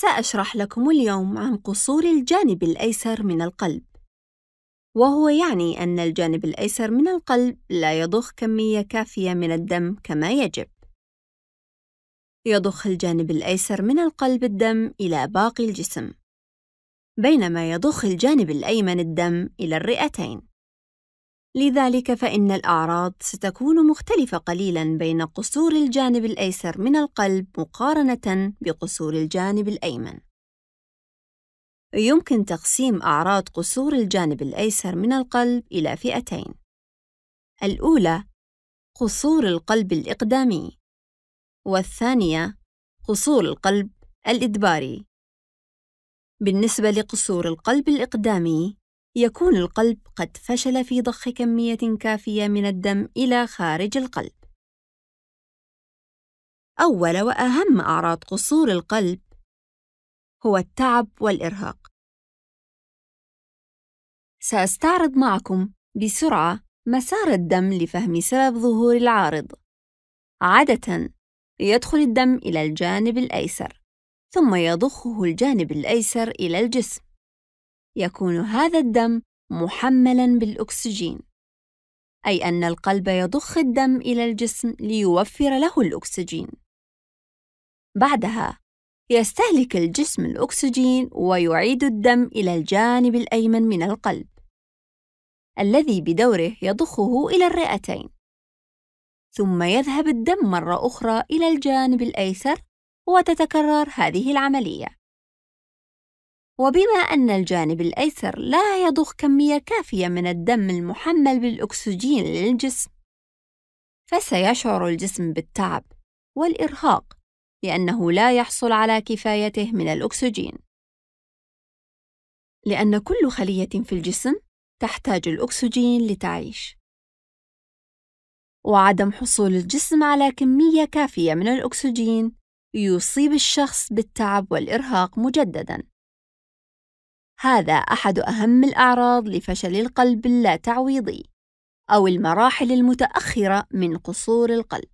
سأشرح لكم اليوم عن قصور الجانب الأيسر من القلب وهو يعني أن الجانب الأيسر من القلب لا يضخ كمية كافية من الدم كما يجب يضخ الجانب الأيسر من القلب الدم إلى باقي الجسم بينما يضخ الجانب الأيمن الدم إلى الرئتين لذلك فإن الأعراض ستكون مختلفة قليلاً بين قصور الجانب الأيسر من القلب مقارنة بقصور الجانب الأيمن. يمكن تقسيم أعراض قصور الجانب الأيسر من القلب إلى فئتين. الأولى قصور القلب الإقدامي، والثانية قصور القلب الإدباري. بالنسبة لقصور القلب الإقدامي، يكون القلب قد فشل في ضخ كمية كافية من الدم إلى خارج القلب. أول وأهم أعراض قصور القلب هو التعب والإرهاق. سأستعرض معكم بسرعة مسار الدم لفهم سبب ظهور العارض. عادة يدخل الدم إلى الجانب الأيسر، ثم يضخه الجانب الأيسر إلى الجسم. يكون هذا الدم محملا بالاكسجين اي ان القلب يضخ الدم الى الجسم ليوفر له الاكسجين بعدها يستهلك الجسم الاكسجين ويعيد الدم الى الجانب الايمن من القلب الذي بدوره يضخه الى الرئتين ثم يذهب الدم مره اخرى الى الجانب الايسر وتتكرر هذه العمليه وبما أن الجانب الأيسر لا يضخ كمية كافية من الدم المحمل بالأكسجين للجسم، فسيشعر الجسم بالتعب والإرهاق لأنه لا يحصل على كفايته من الأكسجين. لأن كل خلية في الجسم تحتاج الأكسجين لتعيش. وعدم حصول الجسم على كمية كافية من الأكسجين يصيب الشخص بالتعب والإرهاق مجددًا. هذا أحد أهم الأعراض لفشل القلب اللاتعويضي أو المراحل المتأخرة من قصور القلب.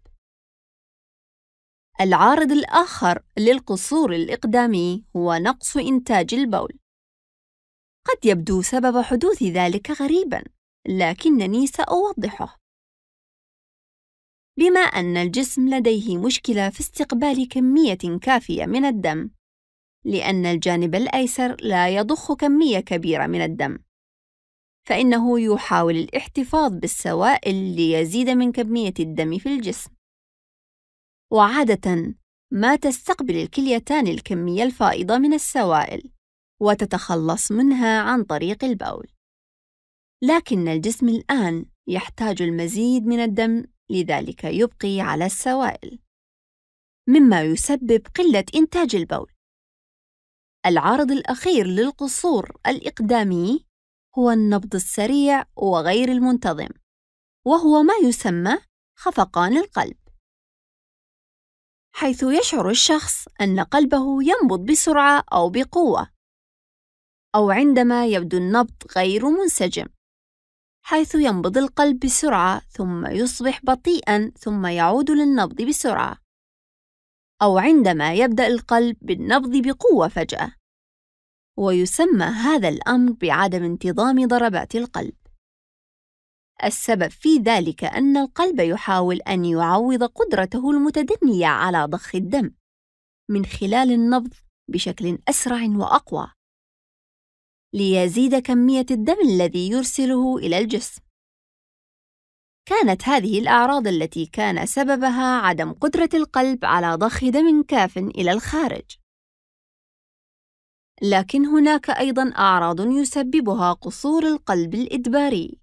العارض الآخر للقصور الإقدامي هو نقص إنتاج البول. قد يبدو سبب حدوث ذلك غريبًا، لكنني سأوضحه. بما أن الجسم لديه مشكلة في استقبال كمية كافية من الدم، لأن الجانب الأيسر لا يضخ كمية كبيرة من الدم فإنه يحاول الاحتفاظ بالسوائل ليزيد من كمية الدم في الجسم وعادة ما تستقبل الكليتان الكمية الفائضة من السوائل وتتخلص منها عن طريق البول لكن الجسم الآن يحتاج المزيد من الدم لذلك يبقي على السوائل مما يسبب قلة إنتاج البول العارض الأخير للقصور الإقدامي هو النبض السريع وغير المنتظم، وهو ما يسمى خفقان القلب، حيث يشعر الشخص أن قلبه ينبض بسرعة أو بقوة، أو عندما يبدو النبض غير منسجم، حيث ينبض القلب بسرعة ثم يصبح بطيئًا ثم يعود للنبض بسرعة. أو عندما يبدأ القلب بالنبض بقوة فجأة ويسمى هذا الأمر بعدم انتظام ضربات القلب السبب في ذلك أن القلب يحاول أن يعوض قدرته المتدنية على ضخ الدم من خلال النبض بشكل أسرع وأقوى ليزيد كمية الدم الذي يرسله إلى الجسم كانت هذه الأعراض التي كان سببها عدم قدرة القلب على ضخ دم كاف إلى الخارج. لكن هناك أيضًا أعراض يسببها قصور القلب الإدباري،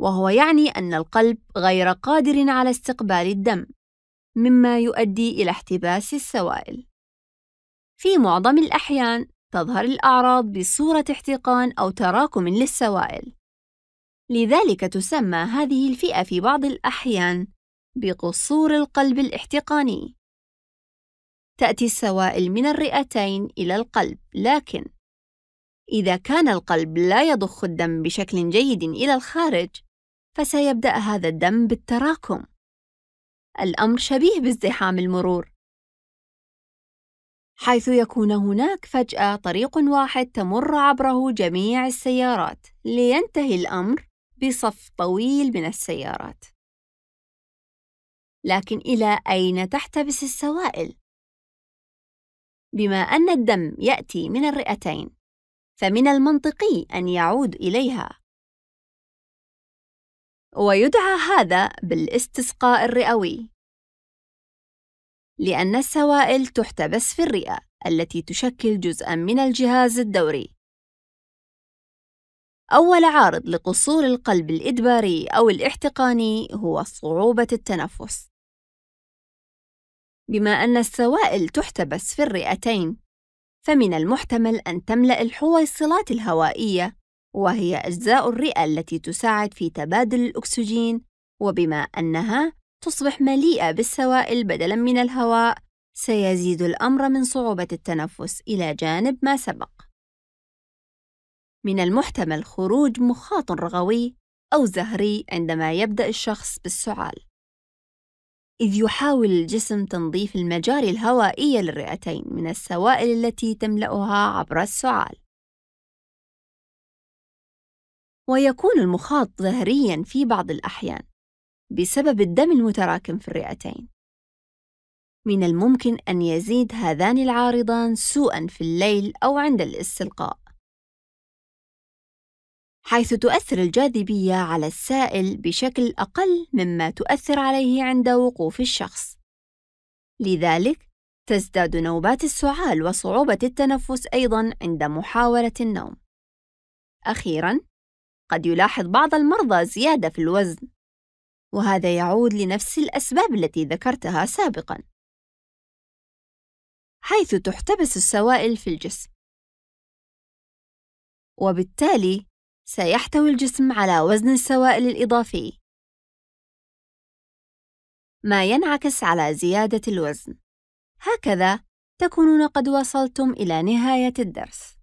وهو يعني أن القلب غير قادر على استقبال الدم، مما يؤدي إلى احتباس السوائل. في معظم الأحيان، تظهر الأعراض بصورة احتقان أو تراكم للسوائل. لذلك تسمى هذه الفئة في بعض الأحيان بقصور القلب الاحتقاني. تأتي السوائل من الرئتين إلى القلب، لكن إذا كان القلب لا يضخ الدم بشكل جيد إلى الخارج، فسيبدأ هذا الدم بالتراكم. الأمر شبيه بازدحام المرور، حيث يكون هناك فجأة طريق واحد تمر عبره جميع السيارات لينتهي الأمر بصف طويل من السيارات لكن الى اين تحتبس السوائل بما ان الدم ياتي من الرئتين فمن المنطقي ان يعود اليها ويدعى هذا بالاستسقاء الرئوي لان السوائل تحتبس في الرئه التي تشكل جزءا من الجهاز الدوري أول عارض لقصور القلب الإدباري أو الاحتقاني هو صعوبة التنفس بما أن السوائل تحتبس في الرئتين فمن المحتمل أن تملأ الحويصلات الهوائية وهي أجزاء الرئة التي تساعد في تبادل الأكسجين وبما أنها تصبح مليئة بالسوائل بدلاً من الهواء سيزيد الأمر من صعوبة التنفس إلى جانب ما سبق من المحتمل خروج مخاط رغوي أو زهري عندما يبدأ الشخص بالسعال إذ يحاول الجسم تنظيف المجاري الهوائية للرئتين من السوائل التي تملأها عبر السعال ويكون المخاط زهريا في بعض الأحيان بسبب الدم المتراكم في الرئتين من الممكن أن يزيد هذان العارضان سوءًا في الليل أو عند الاستلقاء حيث تؤثر الجاذبية على السائل بشكل أقل مما تؤثر عليه عند وقوف الشخص. لذلك، تزداد نوبات السعال وصعوبة التنفس أيضًا عند محاولة النوم. أخيرًا، قد يلاحظ بعض المرضى زيادة في الوزن، وهذا يعود لنفس الأسباب التي ذكرتها سابقًا، حيث تحتبس السوائل في الجسم، وبالتالي سيحتوي الجسم على وزن السوائل الإضافي ما ينعكس على زيادة الوزن هكذا تكونون قد وصلتم إلى نهاية الدرس